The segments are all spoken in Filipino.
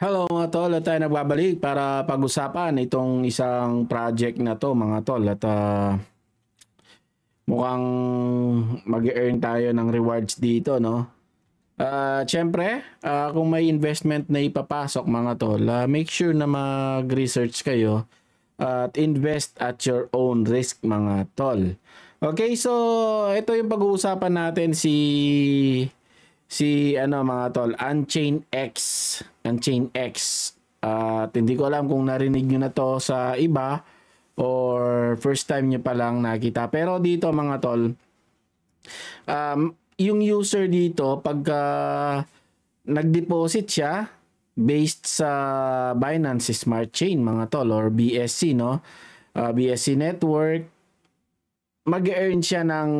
Hello mga tol, at tayo nagbabalik para pag-usapan itong isang project na to mga tol at uh, mukhang mag-earn tayo ng rewards dito no. Uh, ah, Siyempre, uh, ah, kung may investment na ipapasok mga tol, uh, make sure na mag-research kayo at invest at your own risk mga tol. Okay, so ito yung pag-uusapan natin si si ano mga tol, Unchain X, Unchain X. Uh, at hindi ko alam kung narinig niyo na to sa iba or first time niyo pa lang nakita. Pero dito mga tol, um, yung user dito pagka uh, nag-deposit siya based sa Binance Smart Chain mga tol or BSC no. Uh, BSC network mag-earn siya ng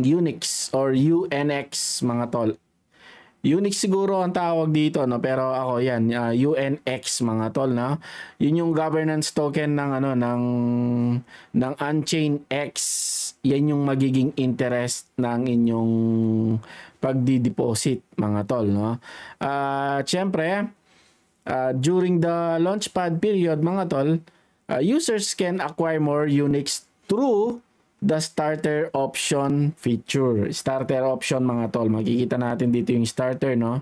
Unix or UNX mga tol. Unix siguro ang tawag dito no pero ako yan uh, ah, UNX mga tol no. Yun yung governance token ng ano ng ng Unchain X. Yan yung magiging interest ng inyong pagdi-deposit mga tol no. Uh, syempre uh, during the launchpad period mga tol, uh, users can acquire more Unix through the starter option feature. Starter option mga tol. Makikita natin dito yung starter, no?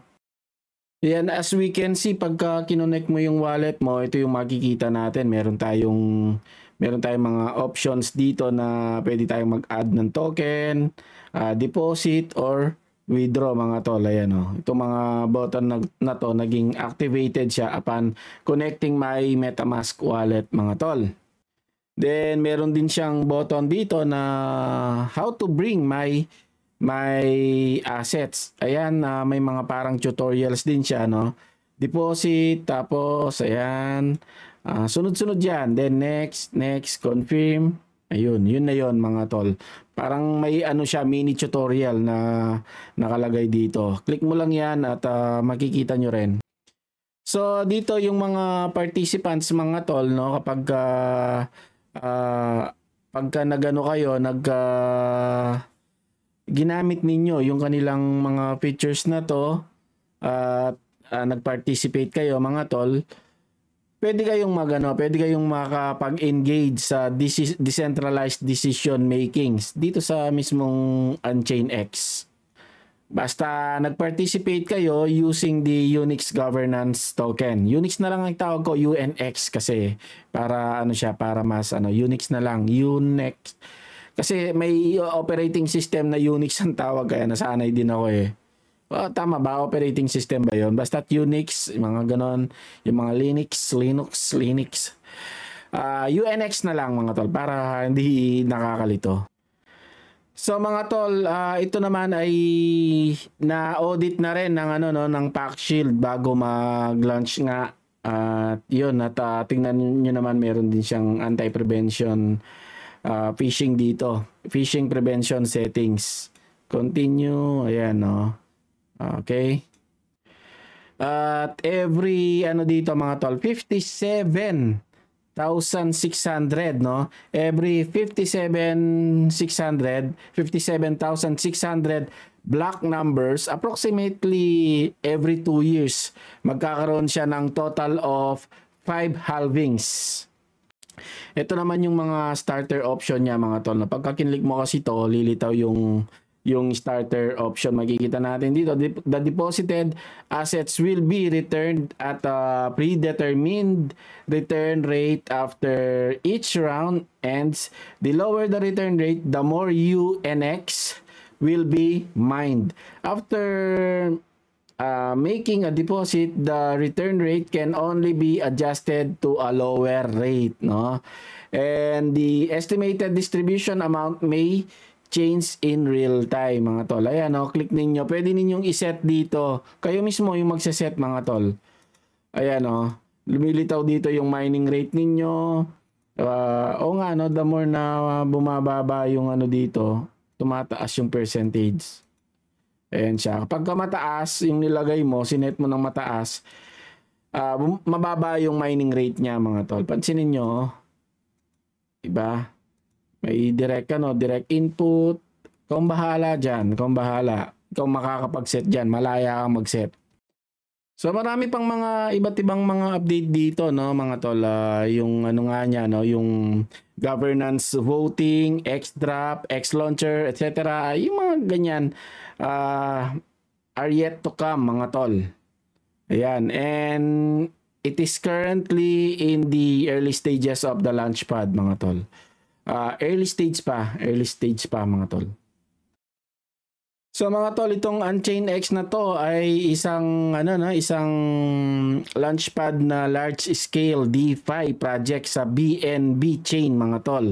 Yan, as we can see, pagka kinonect mo yung wallet mo, ito yung makikita natin. Meron tayong, meron tayong mga options dito na pwede tayong mag-add ng token, uh, deposit, or withdraw mga tol. Ayan, oh. Itong mga button na, na to, naging activated siya upon connecting my MetaMask wallet mga tol. Then meron din siyang button dito na how to bring my my assets. Uh, ayan, uh, may mga parang tutorials din siya, no? Deposit, tapos, ayan. Uh, sunod-sunod uh, yan. Then next, next, confirm. Ayun, yun na 'yon mga tol. Parang may ano siya, mini tutorial na nakalagay dito. Click mo lang yan at uh, makikita nyo rin. So, dito yung mga participants mga tol, no? Kapag... Uh, uh, pagka nagano kayo, nag uh, ginamit ninyo yung kanilang mga features na to at uh, uh, nag-participate kayo mga tol, pwede kayong magano, pwede kayong makapag-engage sa decentralized decision makings dito sa mismong Unchain X. Basta nag-participate kayo using the Unix governance token. Unix na lang ang tawag ko, UNX kasi para ano siya, para mas ano, Unix na lang, Unix. Kasi may operating system na Unix ang tawag kaya nasanay din ako eh. Oh, tama ba? Operating system ba yon? Basta Unix, mga ganon, yung mga Linux, Linux, Linux. Uh, ah, UNX na lang mga tol para hindi nakakalito. So mga tol, uh, ito naman ay na-audit na rin ng ano no ng pack shield bago mag-launch nga at uh, yun at uh, tingnan niyo naman meron din siyang anti-prevention uh, phishing dito. Phishing prevention settings. Continue, ayan no. Oh. Okay. At every ano dito mga tol, 57 1,600, no? Every 57,600, 57,600 black numbers, approximately every 2 years, magkakaroon siya ng total of 5 halvings. Ito naman yung mga starter option niya mga tol. Pagka kinlik mo kasi to, lilitaw yung yung starter option. Makikita natin dito, the deposited assets will be returned at a predetermined return rate after each round ends. The lower the return rate, the more UNX will be mined. After uh, making a deposit, the return rate can only be adjusted to a lower rate. No? And the estimated distribution amount may change in real time mga tol. Ayan o, oh, click ninyo. Pwede ninyong iset dito. Kayo mismo yung magsaset mga tol. Ayan o, oh, lumilitaw dito yung mining rate ninyo. Uh, ah, o oh nga no, the more na bumababa yung ano dito, tumataas yung percentage. Ayan siya. Pagka mataas yung nilagay mo, sinet mo ng mataas, uh, mababa yung mining rate niya mga tol. Pansinin nyo, oh. Diba? May direct ano, direct input. Kung bahala dyan, kung bahala. Kung makakapag-set dyan, malaya kang mag-set. So marami pang mga iba't ibang mga update dito no mga tol uh, yung ano nga niya no yung governance voting, X-drop, X-launcher, etc. Ah, yung mga ganyan uh, are yet to come mga tol. Ayan and it is currently in the early stages of the launchpad mga tol. Uh, early stage pa, early stage pa mga tol. So mga tol, itong Unchained X na to ay isang ano na, isang launchpad na large scale DeFi project sa BNB chain mga tol.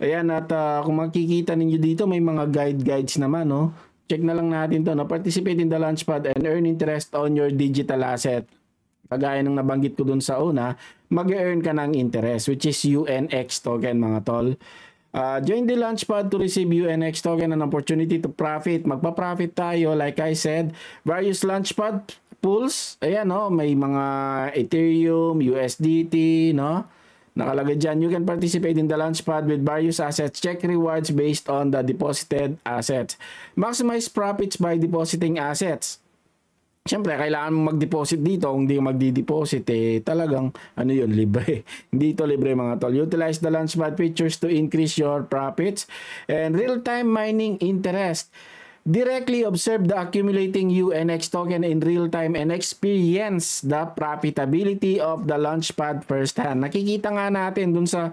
Ayan at uh, kung makikita ninyo dito may mga guide guides naman no. Check na lang natin to na Participate in the launchpad and earn interest on your digital asset kagaya nung nabanggit ko dun sa una, mag-earn ka ng interest which is UNX token mga tol. Uh, join the Launchpad to receive UNX token and opportunity to profit. Magpa-profit tayo like I said, various Launchpad pools. Ayan no, may mga Ethereum, USDT, no? Nakalagay dyan, you can participate in the launchpad with various assets. Check rewards based on the deposited assets. Maximize profits by depositing assets. Siyempre, kailangan mong mag-deposit dito. Kung hindi magdi-deposit, eh, talagang, ano yun, libre. dito libre mga tol. Utilize the launchpad features to increase your profits and real-time mining interest. Directly observe the accumulating UNX token in real time and experience the profitability of the launchpad firsthand. Nakikita nga natin dun sa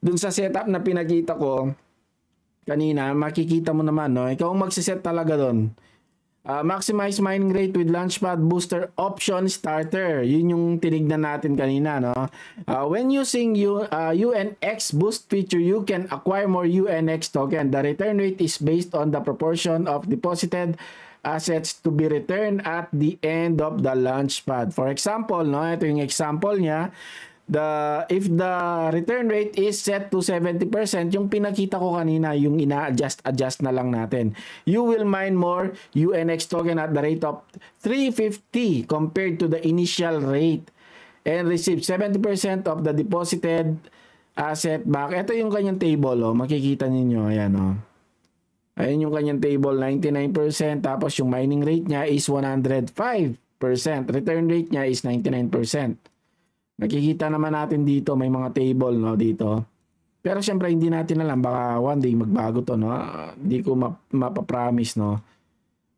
dun sa setup na pinakita ko kanina, makikita mo naman no. Ikaw ang magse-set talaga doon Uh, maximize mining rate with launchpad booster option starter. Yun yung tinignan natin kanina, no? Uh, when using U, uh, ah, UNX boost feature, you can acquire more UNX token. The return rate is based on the proportion of deposited assets to be returned at the end of the launchpad. For example, no, ito yung example niya the if the return rate is set to 70%, yung pinakita ko kanina, yung ina-adjust adjust na lang natin. You will mine more UNX token at the rate of 350 compared to the initial rate and receive 70% of the deposited asset back. Ito yung kanyang table, oh. makikita ninyo, ayan oh. Ayan yung kanyang table, 99%, tapos yung mining rate niya is 105%, return rate niya is 99%. Nakikita naman natin dito, may mga table no dito. Pero syempre hindi natin alam baka one day magbago to no. Hindi ko map mapapromise no.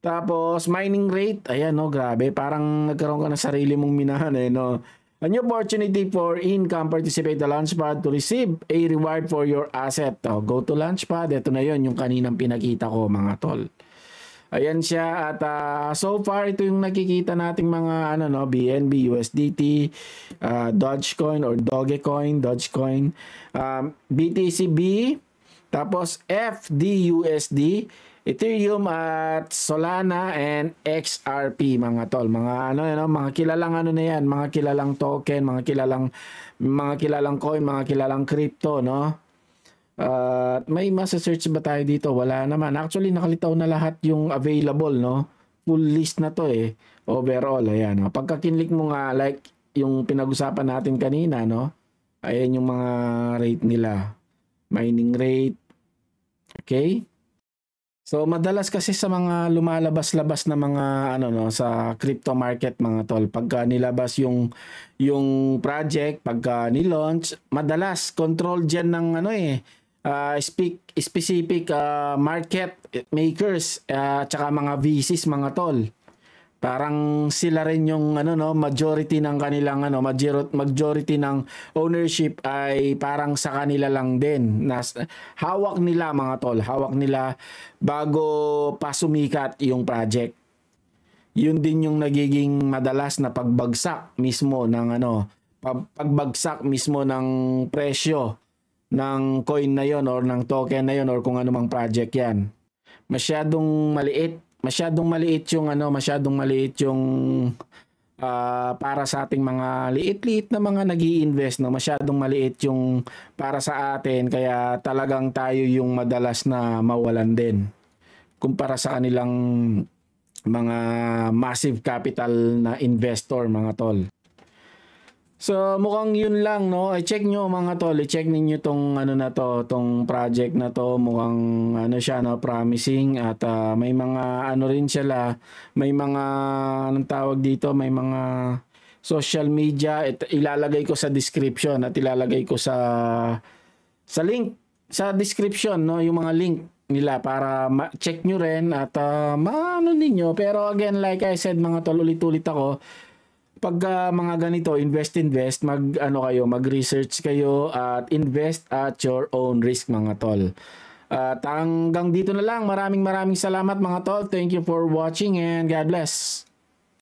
Tapos mining rate, ayan no, grabe, parang nagkaroon ka ng sarili mong minahan eh no. A new opportunity for income participate the Launchpad to receive a reward for your asset. Oh, go to Launchpad, ito na 'yon yung kaninang pinakita ko mga tol. Ayan siya at uh, so far ito yung nakikita nating mga ano no BNB, USDT, uh, ah, Dogecoin or Dogecoin, Dogecoin, um, BTCB, tapos FDUSD, Ethereum at Solana and XRP mga tol. Mga ano ano mga kilalang ano na 'yan, mga kilalang token, mga kilalang mga kilalang coin, mga kilalang crypto, no? At uh, may masa-search ba tayo dito? Wala naman. Actually, nakalitaw na lahat yung available, no? Full list na to eh. Overall, ayan. No? Pagka kinlik mo nga, like yung pinag-usapan natin kanina, no? Ayan yung mga rate nila. Mining rate. Okay? So, madalas kasi sa mga lumalabas-labas na mga ano no sa crypto market mga tol, pagka nilabas yung yung project, pagka ni madalas control diyan ng ano eh uh, speak, specific uh, market makers uh, saka mga VCs mga tol. Parang sila rin yung ano no, majority ng kanilang ano, majority ng ownership ay parang sa kanila lang din. Nas, hawak nila mga tol, hawak nila bago pa sumikat yung project. Yun din yung nagiging madalas na pagbagsak mismo ng ano, pagbagsak mismo ng presyo ng coin na yon or ng token na yon or kung anumang project yan. Masyadong maliit, masyadong maliit yung ano, masyadong maliit yung uh, para sa ating mga liit-liit na mga nag invest no? masyadong maliit yung para sa atin kaya talagang tayo yung madalas na mawalan din kumpara sa kanilang mga massive capital na investor mga tol. So mukhang yun lang no. I check nyo mga tol, I check niyo tong ano na to, tong project na to. Mukhang ano siya no, promising at uh, may mga ano rin siya la, may mga anong tawag dito, may mga social media. It, ilalagay ko sa description at ilalagay ko sa sa link sa description no, yung mga link nila para check nyo rin at uh, maano ninyo. Pero again, like I said mga tol, ulit-ulit ako, pag uh, mga ganito, invest invest, mag ano kayo, mag-research kayo at invest at your own risk mga tol. At hanggang dito na lang. Maraming maraming salamat mga tol. Thank you for watching and God bless.